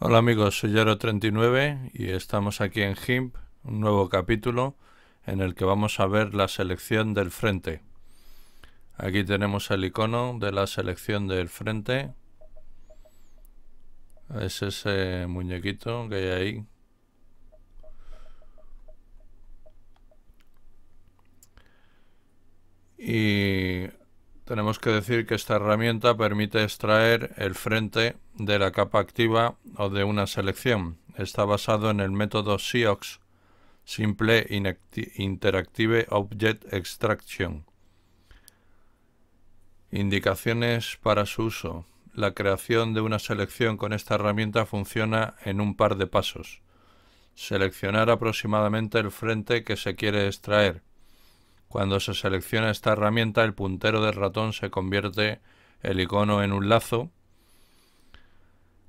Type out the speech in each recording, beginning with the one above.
Hola amigos, soy Yaro39 y estamos aquí en GIMP, un nuevo capítulo en el que vamos a ver la selección del frente. Aquí tenemos el icono de la selección del frente. Es ese muñequito que hay ahí. Y tenemos que decir que esta herramienta permite extraer el frente de la capa activa o de una selección. Está basado en el método SIOX, Simple Interactive Object Extraction. Indicaciones para su uso. La creación de una selección con esta herramienta funciona en un par de pasos. Seleccionar aproximadamente el frente que se quiere extraer cuando se selecciona esta herramienta, el puntero del ratón se convierte el icono en un lazo.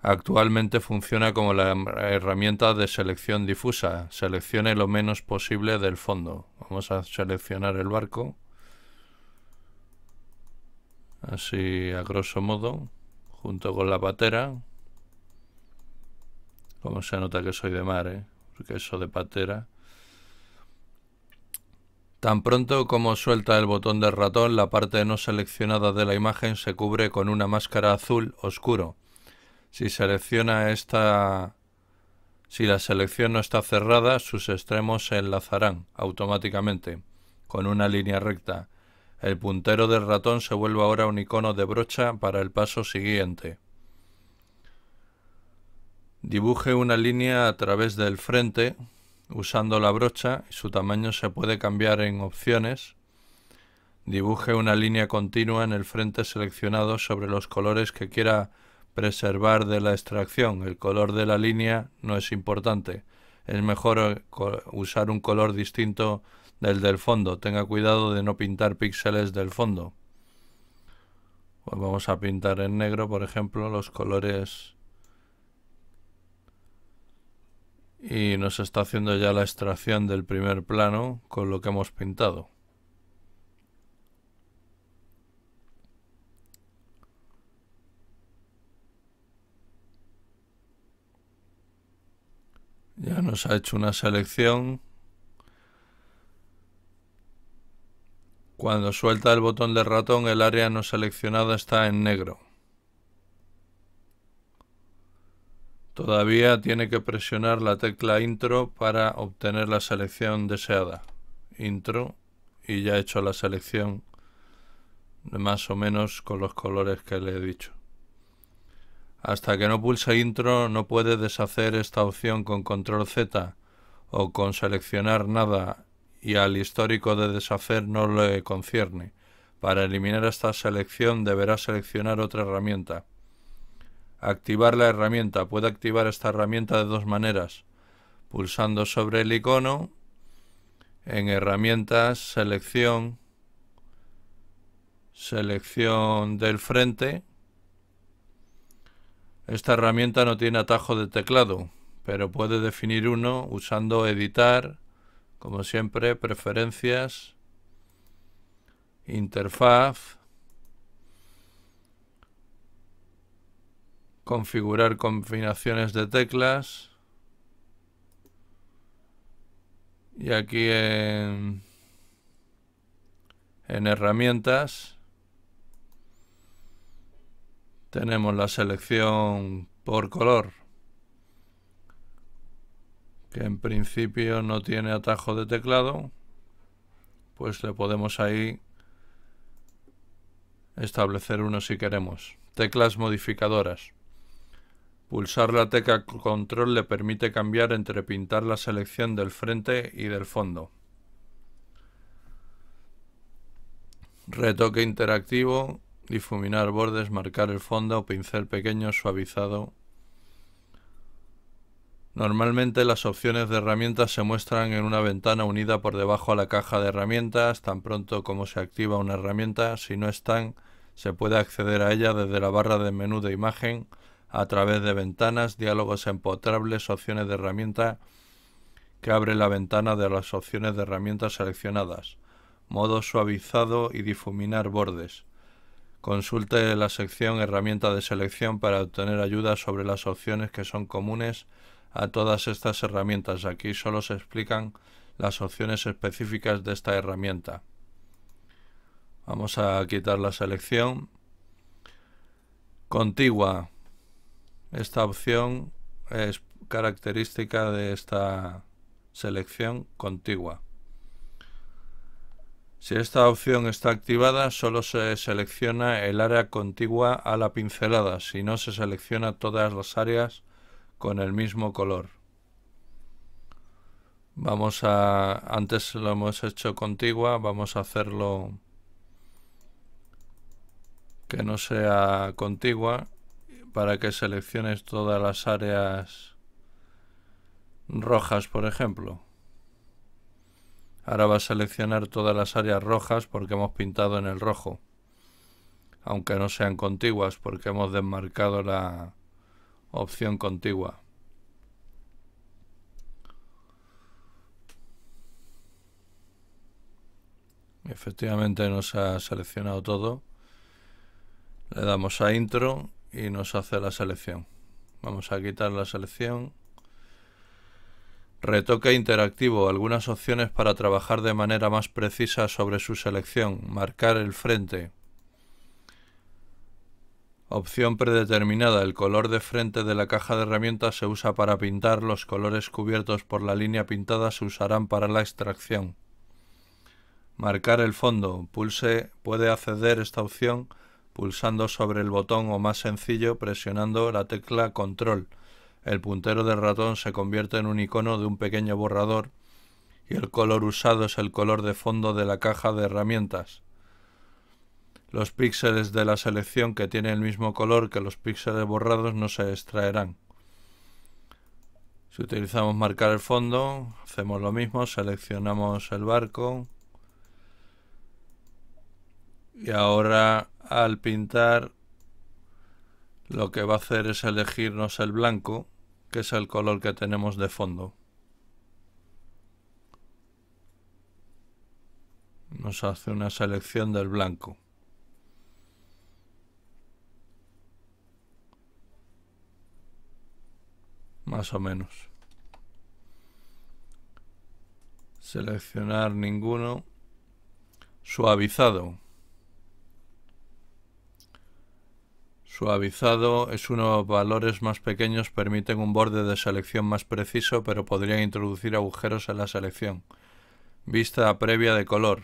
Actualmente funciona como la herramienta de selección difusa. Seleccione lo menos posible del fondo. Vamos a seleccionar el barco. Así a grosso modo, junto con la patera. Como se nota que soy de mar, ¿eh? porque eso de patera Tan pronto como suelta el botón del ratón, la parte no seleccionada de la imagen se cubre con una máscara azul oscuro. Si selecciona esta... Si la selección no está cerrada, sus extremos se enlazarán automáticamente, con una línea recta. El puntero del ratón se vuelve ahora un icono de brocha para el paso siguiente. Dibuje una línea a través del frente usando la brocha y su tamaño se puede cambiar en opciones. Dibuje una línea continua en el frente seleccionado sobre los colores que quiera preservar de la extracción. El color de la línea no es importante. Es mejor eh, usar un color distinto del del fondo. Tenga cuidado de no pintar píxeles del fondo. Pues vamos a pintar en negro, por ejemplo, los colores y nos está haciendo ya la extracción del primer plano con lo que hemos pintado. Ya nos ha hecho una selección. Cuando suelta el botón de ratón el área no seleccionada está en negro. Todavía tiene que presionar la tecla intro para obtener la selección deseada. Intro y ya he hecho la selección más o menos con los colores que le he dicho. Hasta que no pulse intro no puede deshacer esta opción con control Z o con seleccionar nada y al histórico de deshacer no le concierne. Para eliminar esta selección deberá seleccionar otra herramienta activar la herramienta. Puede activar esta herramienta de dos maneras. Pulsando sobre el icono, en herramientas, selección, selección del frente. Esta herramienta no tiene atajo de teclado, pero puede definir uno usando editar, como siempre, preferencias, interfaz, configurar combinaciones de teclas y aquí en, en herramientas tenemos la selección por color que en principio no tiene atajo de teclado pues le podemos ahí establecer uno si queremos teclas modificadoras Pulsar la tecla control le permite cambiar entre pintar la selección del frente y del fondo. Retoque interactivo, difuminar bordes, marcar el fondo, pincel pequeño, suavizado. Normalmente las opciones de herramientas se muestran en una ventana unida por debajo a la caja de herramientas. Tan pronto como se activa una herramienta, si no están, se puede acceder a ella desde la barra de menú de imagen a través de ventanas, diálogos empotrables, opciones de herramienta que abre la ventana de las opciones de herramientas seleccionadas, modo suavizado y difuminar bordes. Consulte la sección herramienta de selección para obtener ayuda sobre las opciones que son comunes a todas estas herramientas. Aquí solo se explican las opciones específicas de esta herramienta. Vamos a quitar la selección. Contigua. Esta opción es característica de esta selección contigua. Si esta opción está activada, solo se selecciona el área contigua a la pincelada, si no se selecciona todas las áreas con el mismo color. Vamos a... antes lo hemos hecho contigua, vamos a hacerlo que no sea contigua para que selecciones todas las áreas rojas, por ejemplo. Ahora va a seleccionar todas las áreas rojas porque hemos pintado en el rojo. Aunque no sean contiguas porque hemos desmarcado la opción contigua. Efectivamente nos ha seleccionado todo. Le damos a intro y nos hace la selección. Vamos a quitar la selección. Retoque interactivo. Algunas opciones para trabajar de manera más precisa sobre su selección. Marcar el frente. Opción predeterminada. El color de frente de la caja de herramientas se usa para pintar. Los colores cubiertos por la línea pintada se usarán para la extracción. Marcar el fondo. Pulse puede acceder esta opción pulsando sobre el botón o más sencillo presionando la tecla control. El puntero del ratón se convierte en un icono de un pequeño borrador y el color usado es el color de fondo de la caja de herramientas. Los píxeles de la selección que tienen el mismo color que los píxeles borrados no se extraerán. Si utilizamos marcar el fondo, hacemos lo mismo, seleccionamos el barco y ahora al pintar lo que va a hacer es elegirnos el blanco, que es el color que tenemos de fondo. Nos hace una selección del blanco. Más o menos. Seleccionar ninguno. Suavizado. Suavizado es uno de los valores más pequeños permiten un borde de selección más preciso, pero podrían introducir agujeros en la selección. Vista previa de color.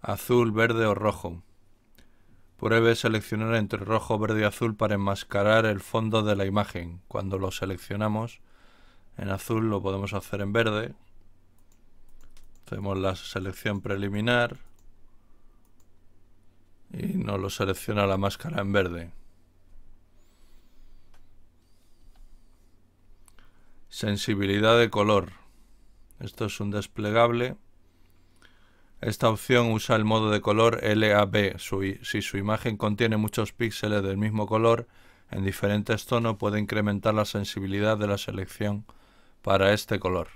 Azul, verde o rojo. Pruebe seleccionar entre rojo, verde y azul para enmascarar el fondo de la imagen. Cuando lo seleccionamos en azul lo podemos hacer en verde. Hacemos la selección preliminar y no lo selecciona la máscara en verde. Sensibilidad de color. Esto es un desplegable. Esta opción usa el modo de color LAB. si su imagen contiene muchos píxeles del mismo color en diferentes tonos, puede incrementar la sensibilidad de la selección para este color,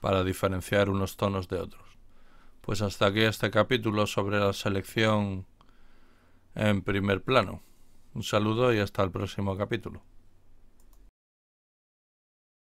para diferenciar unos tonos de otros. Pues hasta aquí este capítulo sobre la selección en primer plano. Un saludo y hasta el próximo capítulo.